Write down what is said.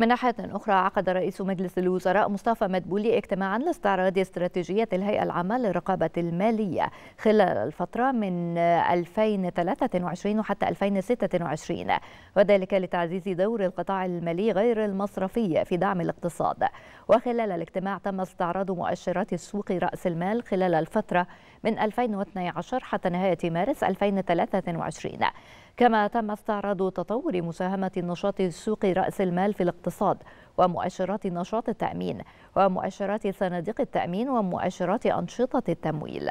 من ناحية أخرى عقد رئيس مجلس الوزراء مصطفى مدبولي اجتماعا لاستعراض استراتيجية الهيئة العامة للرقابة المالية خلال الفترة من 2023 وحتى 2026 وذلك لتعزيز دور القطاع المالي غير المصرفي في دعم الاقتصاد وخلال الاجتماع تم استعراض مؤشرات سوق رأس المال خلال الفترة من 2012 حتى نهاية مارس 2023 كما تم استعراض تطور مساهمة نشاط سوق رأس المال في الاقتصاد ومؤشرات نشاط التأمين ومؤشرات صناديق التأمين ومؤشرات أنشطة التمويل